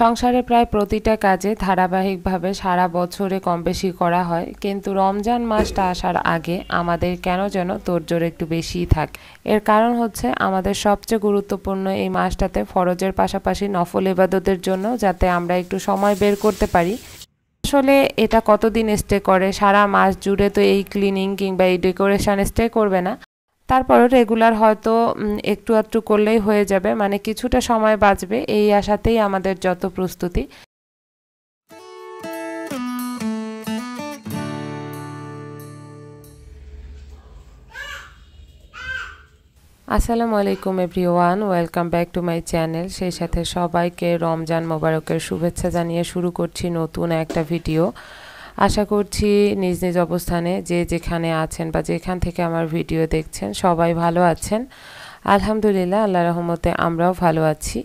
সংসারে প্রায় প্রতিটা কাজে ধারাবাহিকভাবে সারা বছরে কম বেশি করা হয় কিন্তু রমজান মাসটা আসার আগে আমাদের কেন যেন তোরজোর একটু বেশিই থাকে এর কারণ হচ্ছে আমাদের সবচেয়ে গুরুত্বপূর্ণ এই মাসটাতে ফরজের পাশাপাশি নফল এবাদতের জন্য যাতে আমরা একটু সময় বের করতে পারি আসলে এটা কতদিন স্টে করে সারা মাস জুড়ে তো এই ক্লিনিং কিংবা এই ডেকোরেশন স্টে করবে না তারপরও রেগুলার হয়তো একটু একটু করলেই হয়ে যাবে মানে কিছুটা সময় বাঁচবে এই আশাতেই আমাদের যত প্রস্তুতি আসসালামু আলাইকুম everyone welcome back to my channel সেই সাথে সবাইকে রমজান মোবারকের শুভেচ্ছা জানিয়ে শুরু করছি নতুন একটা ভিডিও আশা করছি নিজ নিজ অবস্থানে যে যেখানে আছেন বা যেখান থেকে আমার ভিডিও দেখছেন সবাই ভালো আছেন আলহামদুলিল্লাহ আল্লাহ রহমতে আমরাও ভালো আছি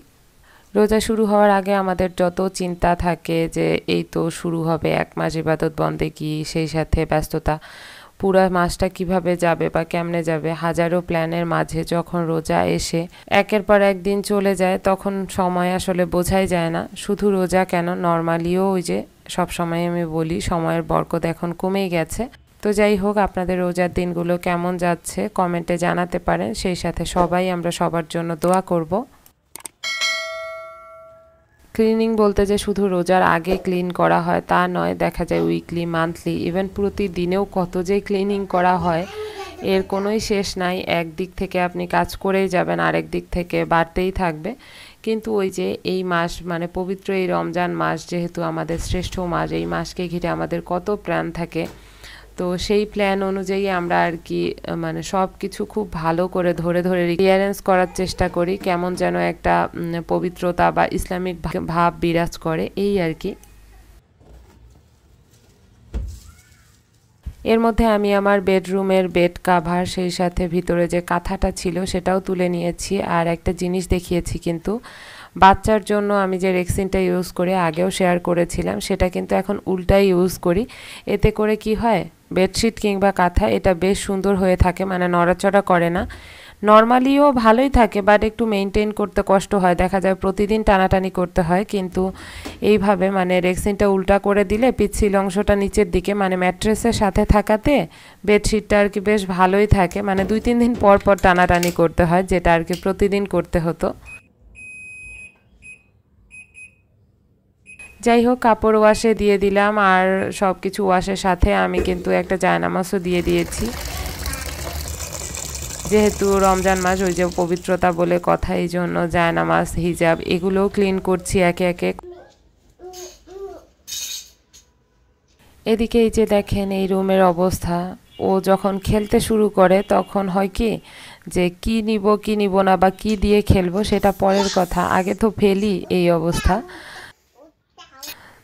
রোজা শুরু হওয়ার আগে আমাদের যত চিন্তা থাকে যে এই তো শুরু হবে এক মাস ইবাদত বন্ধে কি সেই সাথে ব্যস্ততা পুরো মাসটা কিভাবে যাবে বা কেমনে যাবে হাজারো প্ল্যানের মাঝে যখন রোজা এসে একের পর একদিন চলে যায় তখন সময় আসলে বোঝাই যায় না শুধু রোজা কেন নর্মালিও ওই যে সব সময় আমি বলি সময়ের বরকত এখন কমেই গেছে তো যাই হোক আপনাদের রোজার দিনগুলো কেমন যাচ্ছে কমেন্টে জানাতে পারেন সেই সাথে সবাই আমরা সবার জন্য দোয়া করব ক্লিনিং বলতে যে শুধু রোজার আগে ক্লিন করা হয় তা নয় দেখা যায় উইকলি মান্থলি ইভেন প্রতিদিনেও কত যে ক্লিনিং করা হয় এর কোনোই শেষ নাই এক দিক থেকে আপনি কাজ করেই যাবেন আরেক দিক থেকে বাড়তেই থাকবে কিন্তু ওই যে এই মাস মানে পবিত্র এই রমজান মাস যেহেতু আমাদের শ্রেষ্ঠ মাস এই মাসকে ঘিরে আমাদের কত প্ল্যান থাকে তো সেই প্ল্যান অনুযায়ী আমরা আর কি মানে সব কিছু খুব ভালো করে ধরে ধরে ক্লিয়ারেন্স করার চেষ্টা করি কেমন যেন একটা পবিত্রতা বা ইসলামিক ভাব বিরাজ করে এই আর কি এর মধ্যে আমি আমার বেডরুমের বেড কাভার সেই সাথে ভিতরে যে কাঁথাটা ছিল সেটাও তুলে নিয়েছি আর একটা জিনিস দেখিয়েছি কিন্তু বাচ্চার জন্য আমি যে রেক্সিনটা ইউজ করে আগেও শেয়ার করেছিলাম সেটা কিন্তু এখন উল্টাই ইউজ করি এতে করে কি হয় বেডশিট কিংবা কাঁথা এটা বেশ সুন্দর হয়ে থাকে মানে নড়াচড়া করে না নর্মালিও ভালোই থাকে বাট একটু মেনটেন করতে কষ্ট হয় দেখা যায় প্রতিদিন টানাটানি করতে হয় কিন্তু এইভাবে মানে রেক্সিনটা উল্টা করে দিলে পিচ্ছিল অংশটা নিচের দিকে মানে ম্যাট্রেসের সাথে থাকাতে বেডশিটটা আর কি বেশ ভালোই থাকে মানে দুই তিন দিন পর পর টানাটানি করতে হয় যেটা আর কি প্রতিদিন করতে হতো যাই হোক কাপড় ওয়াশে দিয়ে দিলাম আর সব কিছু ওয়াশের সাথে আমি কিন্তু একটা জায়নামাসও দিয়ে দিয়েছি যেহেতু রমজান মাস ওই যে পবিত্রতা বলে কথা এই জন্য জায়নামাজ হিজাব এগুলোও ক্লিন করছি একে একে এদিকে এই যে দেখেন এই রুমের অবস্থা ও যখন খেলতে শুরু করে তখন হয় কি যে কি নিব কি নিব না বা কি দিয়ে খেলবো সেটা পরের কথা আগে তো ফেলি এই অবস্থা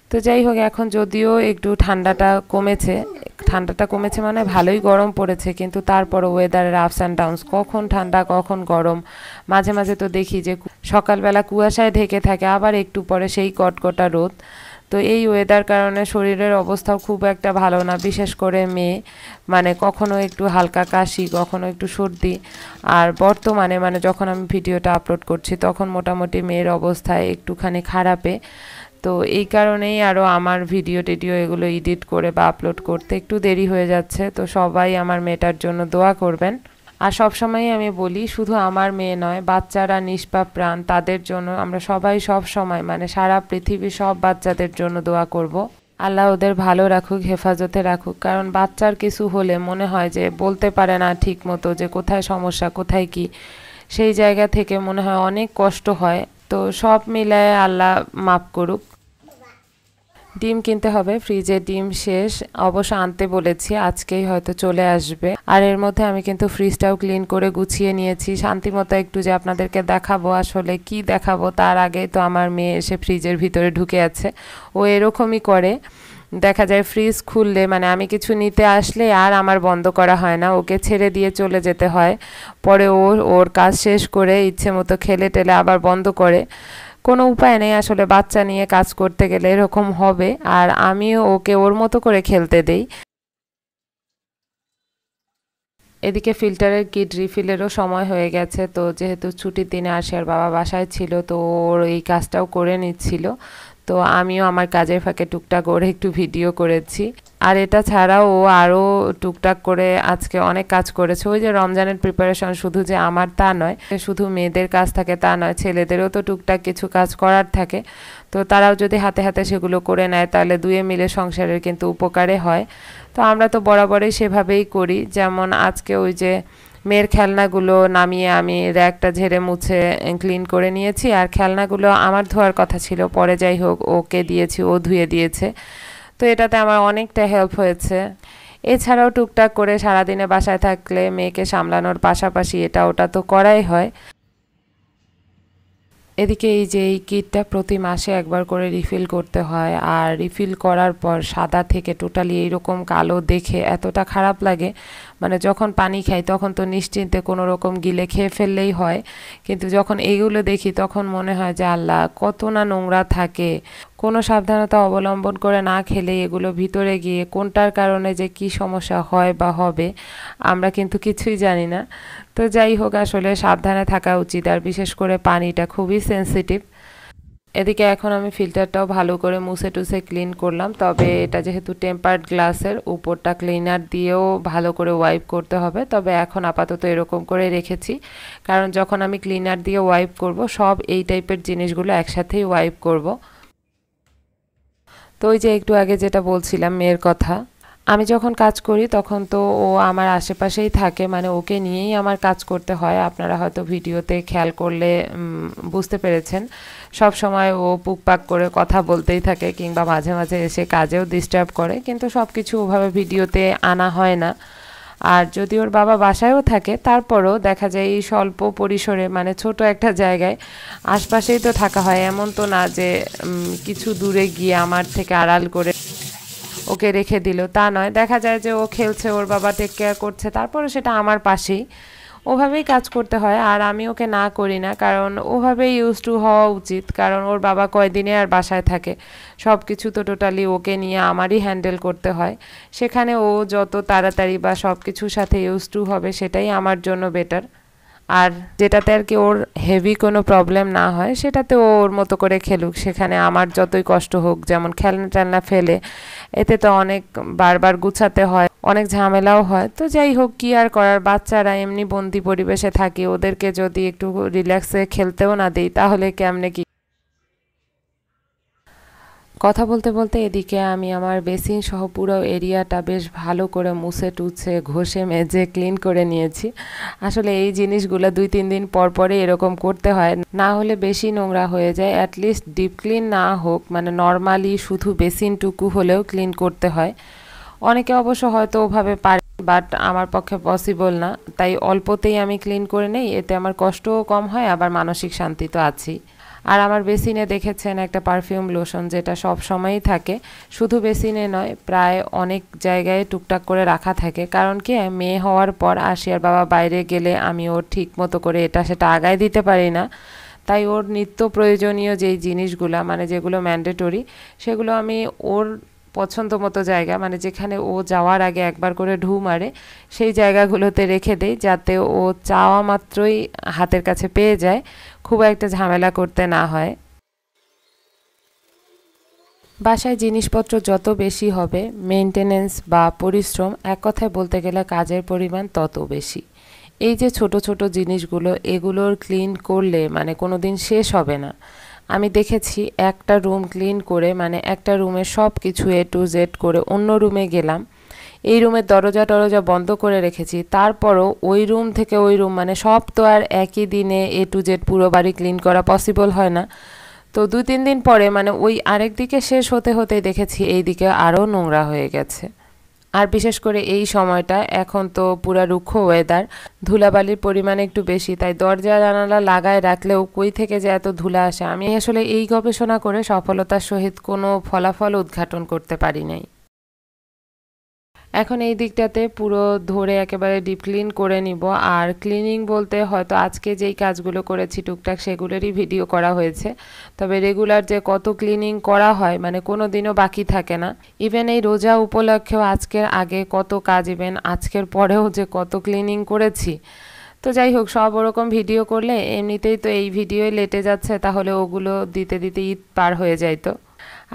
তো যাই হোক এখন যদিও একটু ঠান্ডাটা কমেছে ঠান্ডাটা কমেছে মানে ভালোই গরম পড়েছে কিন্তু তারপর ওয়েদারের আপস অ্যান্ড ডাউনস কখন ঠান্ডা কখন গরম মাঝে মাঝে তো দেখি যে সকালবেলা কুয়াশায় ঢেকে থাকে আবার একটু পরে সেই কটকটা রোদ তো এই ওয়েদার কারণে শরীরের অবস্থাও খুব একটা ভালো না বিশেষ করে মেয়ে মানে কখনো একটু হালকা কাশি কখনো একটু সর্দি আর বর্তমানে মানে যখন আমি ভিডিওটা আপলোড করছি তখন মোটামুটি মেয়ের অবস্থা একটুখানি খারাপে তো এই কারণেই আরও আমার ভিডিও টিডিও এগুলো এডিট করে বা আপলোড করতে একটু দেরি হয়ে যাচ্ছে তো সবাই আমার মেয়েটার জন্য দোয়া করবেন আর সবসময়ই আমি বলি শুধু আমার মেয়ে নয় বাচ্চারা নিষ্পাপ প্রাণ তাদের জন্য আমরা সবাই সব সময় মানে সারা পৃথিবীর সব বাচ্চাদের জন্য দোয়া করব। আল্লাহ ওদের ভালো রাখুক হেফাজতে রাখুক কারণ বাচ্চার কিছু হলে মনে হয় যে বলতে পারে না ঠিক মতো যে কোথায় সমস্যা কোথায় কি সেই জায়গা থেকে মনে হয় অনেক কষ্ট হয় তো সব মিলায় আল্লাহ মাফ করুক ডিম কিনতে হবে ফ্রিজে ডিম শেষ অবশ্য আনতে বলেছি আজকেই হয়তো চলে আসবে আর এর মধ্যে আমি কিন্তু ফ্রিজটাও ক্লিন করে গুছিয়ে নিয়েছি শান্তিমতো একটু যে আপনাদেরকে দেখাবো আসলে কি দেখাবো তার আগে তো আমার মেয়ে এসে ফ্রিজের ভিতরে ঢুকে আছে ও এরকমই করে দেখা যায় ফ্রিজ খুললে মানে আমি কিছু নিতে আসলে আর আমার বন্ধ করা হয় না ওকে ছেড়ে দিয়ে চলে যেতে হয় পরে ওর ওর কাজ শেষ করে ইচ্ছে মতো খেলে টেলে আবার বন্ধ করে কোনো উপায় নেই আসলে বাচ্চা নিয়ে কাজ করতে গেলে এরকম হবে আর আমিও ওকে ওর মতো করে খেলতে দেই এদিকে ফিল্টারের কিট রিফিলেরও সময় হয়ে গেছে তো যেহেতু ছুটির দিনে আসে আর বাবা বাসায় ছিল তো ওর এই কাজটাও করে নিচ্ছিল তো আমিও আমার কাজের ফাঁকে টুকটাক ওর একটু ভিডিও করেছি আর এটা ছাড়াও ও আরও টুকটাক করে আজকে অনেক কাজ করেছে ওই যে রমজানের প্রিপারেশন শুধু যে আমার তা নয় শুধু মেয়েদের কাজ থাকে তা নয় ছেলেদেরও তো টুকটাক কিছু কাজ করার থাকে তো তারাও যদি হাতে হাতে সেগুলো করে নেয় তাহলে দুয়ে মিলে সংসারের কিন্তু উপকারে হয় তো আমরা তো বরাবরই সেভাবেই করি যেমন আজকে ওই যে মেয়ের খেলনাগুলো নামিয়ে আমি র্যাকটা ঝেড়ে মুছে ক্লিন করে নিয়েছি আর খেলনাগুলো আমার ধোয়ার কথা ছিল পরে যাই হোক ওকে দিয়েছি ও ধুয়ে দিয়েছে তো এটাতে আমার অনেকটা হেল্প হয়েছে এছাড়াও টুকটাক করে সারাদিনে বাসায় থাকলে মেয়েকে সামলানোর পাশাপাশি এটা ওটা তো করাই হয় এদিকে এই যে এই কিটটা প্রতি মাসে একবার করে রিফিল করতে হয় আর রিফিল করার পর সাদা থেকে টোটালি এইরকম কালো দেখে এতটা খারাপ লাগে মানে যখন পানি খাই তখন তো নিশ্চিন্তে কোনো রকম গিলে খেয়ে ফেললেই হয় কিন্তু যখন এইগুলো দেখি তখন মনে হয় যে আল্লাহ কত না নোংরা থাকে কোনো সাবধানতা অবলম্বন করে না খেলে এগুলো ভিতরে গিয়ে কোনটার কারণে যে কি সমস্যা হয় বা হবে আমরা কিন্তু কিছুই জানি না তো যাই হোক আসলে সাবধানে থাকা উচিত আর বিশেষ করে পানিটা খুবই সেন্সিটিভ এদিকে এখন আমি ফিল্টারটাও ভালো করে মুছে টুসে ক্লিন করলাম তবে এটা যেহেতু টেম্পার্ড গ্লাসের উপরটা ক্লিনার দিয়েও ভালো করে ওয়াইপ করতে হবে তবে এখন আপাতত এরকম করে রেখেছি কারণ যখন আমি ক্লিনার দিয়ে ওয়াইপ করব সব এই টাইপের জিনিসগুলো একসাথেই ওয়াইপ করব। তো ওই যে একটু আগে যেটা বলছিলাম মেয়ের কথা আমি যখন কাজ করি তখন তো ও আমার আশেপাশেই থাকে মানে ওকে নিয়েই আমার কাজ করতে হয় আপনারা হয়তো ভিডিওতে খেয়াল করলে বুঝতে পেরেছেন সব সময় ও পুকপাক করে কথা বলতেই থাকে কিংবা মাঝে মাঝে এসে কাজেও ডিস্টার্ব করে কিন্তু সব কিছু ওভাবে ভিডিওতে আনা হয় না আর যদি ওর বাবা বাসায়ও থাকে তারপরও দেখা যায় এই স্বল্প পরিসরে মানে ছোট একটা জায়গায় আশপাশেই তো থাকা হয় এমন তো না যে কিছু দূরে গিয়ে আমার থেকে আড়াল করে ওকে রেখে দিল তা নয় দেখা যায় যে ও খেলছে ওর বাবা টেক কেয়ার করছে তারপরও সেটা আমার পাশেই ওভাবেই কাজ করতে হয় আর আমি ওকে না করি না কারণ ওভাবেই ইউজ টু হওয়া উচিত কারণ ওর বাবা কয়দিনে আর বাসায় থাকে সব কিছু তো টোটালি ওকে নিয়ে আমারই হ্যান্ডেল করতে হয় সেখানে ও যত তাড়াতাড়ি বা সব কিছুর সাথে ইউজ টু হবে সেটাই আমার জন্য বেটার আর যেটাতে আর কি ওর হেভি কোনো প্রবলেম না হয় সেটাতে ওর মতো করে খেলুক সেখানে আমার যতই কষ্ট হোক যেমন খেলনা টেলনা ফেলে এতে তো অনেক বারবার গুছাতে হয় অনেক ঝামেলাও হয় তো যাই হোক কি আর করার বাচ্চারা এমনি বন্দি পরিবেশে থাকে ওদেরকে যদি একটু রিল্যাক্সে খেলতেও না দিই তাহলে কেমনে কি কথা বলতে বলতে এদিকে আমি আমার বেসিন সহ পুরো এরিয়াটা বেশ ভালো করে মুছে টুছে ঘষে মেজে ক্লিন করে নিয়েছি আসলে এই জিনিসগুলো দুই তিন দিন পর পরে এরকম করতে হয় না হলে বেশি নোংরা হয়ে যায় অ্যাটলিস্ট ডিপ ক্লিন না হোক মানে নর্মালি শুধু বেসিনটুকু হলেও ক্লিন করতে হয় অনেকে অবশ্য হয়তো ওভাবে পারে বাট আমার পক্ষে পসিবল না তাই অল্পতেই আমি ক্লিন করে নেই এতে আমার কষ্টও কম হয় আবার মানসিক শান্তি তো আছেই আর আমার বেসিনে দেখেছেন একটা পারফিউম লোশন যেটা সব সময়ই থাকে শুধু বেসিনে নয় প্রায় অনেক জায়গায় টুকটাক করে রাখা থাকে কারণ কি মেয়ে হওয়ার পর আশিয়ার বাবা বাইরে গেলে আমি ওর ঠিক মতো করে এটা সেটা আগায় দিতে পারি না তাই ওর নিত্য প্রয়োজনীয় যেই জিনিসগুলো মানে যেগুলো ম্যান্ডেটরি সেগুলো আমি ওর পছন্দ মতো জায়গা মানে যেখানে ও যাওয়ার আগে একবার করে ঢু মারে সেই জায়গাগুলোতে রেখে দেই যাতে ও চাওয়া মাত্রই হাতের কাছে পেয়ে যায় খুব একটা ঝামেলা করতে না হয় বাসায় জিনিসপত্র যত বেশি হবে মেনটেনেন্স বা পরিশ্রম এক কথায় বলতে গেলে কাজের পরিমাণ তত বেশি এই যে ছোট ছোট জিনিসগুলো এগুলোর ক্লিন করলে মানে কোনো দিন শেষ হবে না আমি দেখেছি একটা রুম ক্লিন করে মানে একটা রুমে সব কিছু এ টু জেড করে অন্য রুমে গেলাম এই রুমের দরজা টরজা বন্ধ করে রেখেছি তারপরও ওই রুম থেকে ওই রুম মানে সব তো আর একই দিনে এ টু জেড পুরো বাড়ি ক্লিন করা পসিবল হয় না তো দু তিন দিন পরে মানে ওই আরেক দিকে শেষ হতে হতে দেখেছি এই দিকে আরও নোংরা হয়ে গেছে আর বিশেষ করে এই সময়টা এখন তো পুরা রুক্ষ ওয়েদার ধুলাবালির পরিমাণ একটু বেশি তাই দরজা জানালা লাগায় রাখলেও কই থেকে যে এত ধুলা আসে আমি আসলে এই গবেষণা করে সফলতার সহিত কোনো ফলাফল উদ্ঘাটন করতে পারি নাই এখন এই দিকটাতে পুরো ধরে একেবারে ডিপ ক্লিন করে নিব আর ক্লিনিং বলতে হয়তো আজকে যেই কাজগুলো করেছি টুকটাক সেগুলোরই ভিডিও করা হয়েছে তবে রেগুলার যে কত ক্লিনিং করা হয় মানে কোনো দিনও বাকি থাকে না ইভেন এই রোজা উপলক্ষেও আজকের আগে কত কাজ ইভেন আজকের পরেও যে কত ক্লিনিং করেছি তো যাই হোক সব ওরকম ভিডিও করলে এমনিতেই তো এই ভিডিওই লেটে যাচ্ছে তাহলে ওগুলো দিতে দিতে ঈদ পার হয়ে যাইতো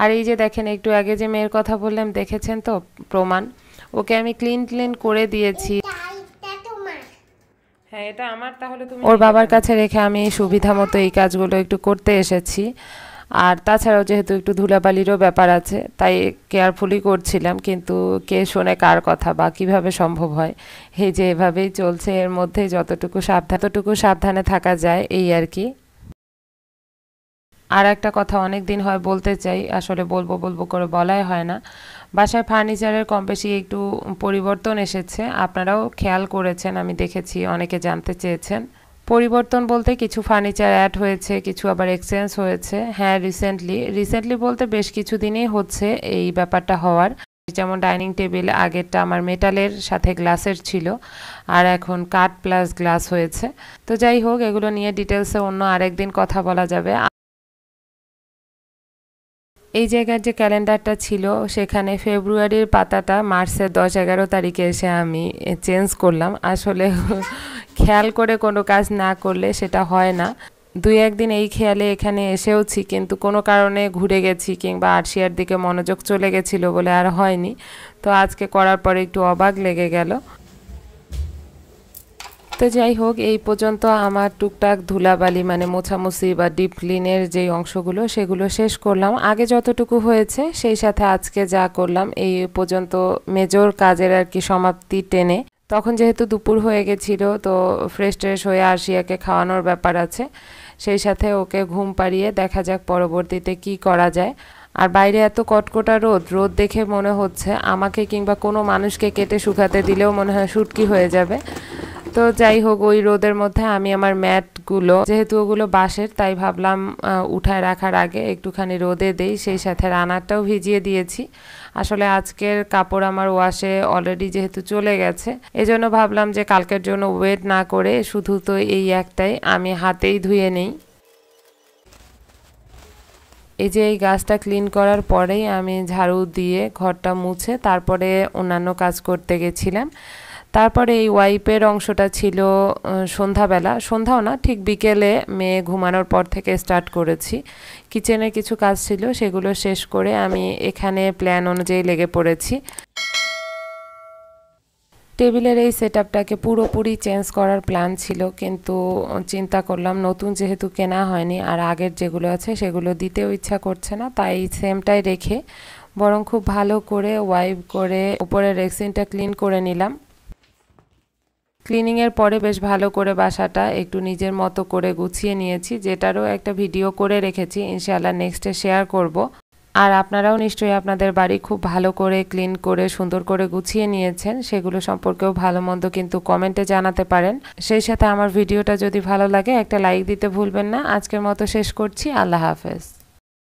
আর এই যে দেখেন একটু আগে যে মেয়ের কথা বললাম দেখেছেন তো প্রমাণ ওকে আমি ক্লিন ক্লিন করে দিয়েছি হ্যাঁ এটা আমার তাহলে ওর বাবার কাছে রেখে আমি সুবিধা মতো এই কাজগুলো একটু করতে এসেছি আর তাছাড়াও যেহেতু একটু ধুলাবালিরও ব্যাপার আছে তাই কেয়ারফুলি করছিলাম কিন্তু কে শোনে কার কথা বা কীভাবে সম্ভব হয় এই যে এভাবেই চলছে এর মধ্যে যতটুকু সাবধান ততটুকু সাবধানে থাকা যায় এই আর কি আর একটা কথা অনেক দিন হয় বলতে চাই আসলে বলবো বলবো করে বলাই হয় না বাসায় ফার্নিচারের কম বেশি একটু পরিবর্তন এসেছে আপনারাও খেয়াল করেছেন আমি দেখেছি অনেকে জানতে চেয়েছেন পরিবর্তন বলতে কিছু ফার্নিচার অ্যাড হয়েছে কিছু আবার এক্সচেঞ্জ হয়েছে হ্যাঁ রিসেন্টলি রিসেন্টলি বলতে বেশ কিছু দিনই হচ্ছে এই ব্যাপারটা হওয়ার যেমন ডাইনিং টেবিল আগেরটা আমার মেটালের সাথে গ্লাসের ছিল আর এখন কাঠ প্লাস গ্লাস হয়েছে তো যাই হোক এগুলো নিয়ে ডিটেলসে অন্য আরেকদিন কথা বলা যাবে এই জায়গার যে ক্যালেন্ডারটা ছিল সেখানে ফেব্রুয়ারির পাতাটা মার্চের দশ এগারো তারিখে এসে আমি চেঞ্জ করলাম আসলে খেয়াল করে কোনো কাজ না করলে সেটা হয় না দুই একদিন এই খেয়ালে এখানে এসেওছি কিন্তু কোনো কারণে ঘুরে গেছি কিংবা আরশিয়ার দিকে মনোযোগ চলে গেছিলো বলে আর হয়নি তো আজকে করার পরে একটু অবাক লেগে গেল তো যাই হোক এই পর্যন্ত আমার টুকটাক ধুলাবালি মানে মোছামুছি বা ডিপ ক্লিনের যেই অংশগুলো সেগুলো শেষ করলাম আগে যতটুকু হয়েছে সেই সাথে আজকে যা করলাম এই পর্যন্ত মেজর কাজের আর কি সমাপ্তি টেনে তখন যেহেতু দুপুর হয়ে গেছিল তো ফ্রেশ ট্রেশ হয়ে আসিয়াকে খাওয়ানোর ব্যাপার আছে সেই সাথে ওকে ঘুম পাড়িয়ে দেখা যাক পরবর্তীতে কি করা যায় আর বাইরে এত কটকটা রোদ রোদ দেখে মনে হচ্ছে আমাকে কিংবা কোনো মানুষকে কেটে শুকাতে দিলেও মনে হয় শুটকি হয়ে যাবে তো যাই হোক ওই রোদের মধ্যে আমি আমার ম্যাটগুলো যেহেতু ওগুলো বাঁশের তাই ভাবলাম উঠায় রাখার আগে একটুখানি রোদে দেই সেই সাথে রানারটাও ভিজিয়ে দিয়েছি আসলে আজকের কাপড় আমার ওয়াশে অলরেডি যেহেতু চলে গেছে এজন্য ভাবলাম যে কালকের জন্য ওয়েট না করে শুধু তো এই একটাই আমি হাতেই ধুয়ে নেই এই যে এই গাছটা ক্লিন করার পরেই আমি ঝাড়ু দিয়ে ঘরটা মুছে তারপরে অন্যান্য কাজ করতে গেছিলাম তারপরে এই ওয়াইপের অংশটা ছিল সন্ধ্যাবেলা সন্ধ্যাও না ঠিক বিকেলে মেয়ে ঘুমানোর পর থেকে স্টার্ট করেছি কিচেনে কিছু কাজ ছিল সেগুলো শেষ করে আমি এখানে প্ল্যান অনুযায়ী লেগে পড়েছি টেবিলের এই সেট আপটাকে পুরোপুরি চেঞ্জ করার প্ল্যান ছিল কিন্তু চিন্তা করলাম নতুন যেহেতু কেনা হয়নি আর আগের যেগুলো আছে সেগুলো দিতেও ইচ্ছা করছে না তাই সেমটাই রেখে বরং খুব ভালো করে ওয়াইপ করে উপরে রেক্সিনটা ক্লিন করে নিলাম ক্লিনিংয়ের পরে বেশ ভালো করে বাসাটা একটু নিজের মতো করে গুছিয়ে নিয়েছি যেটারও একটা ভিডিও করে রেখেছি ইনশাআল্লাহ নেক্সটে শেয়ার করব। আর আপনারাও নিশ্চয়ই আপনাদের বাড়ি খুব ভালো করে ক্লিন করে সুন্দর করে গুছিয়ে নিয়েছেন সেগুলো সম্পর্কেও ভালো মন্দ কিন্তু কমেন্টে জানাতে পারেন সেই সাথে আমার ভিডিওটা যদি ভালো লাগে একটা লাইক দিতে ভুলবেন না আজকের মতো শেষ করছি আল্লাহ হাফেজ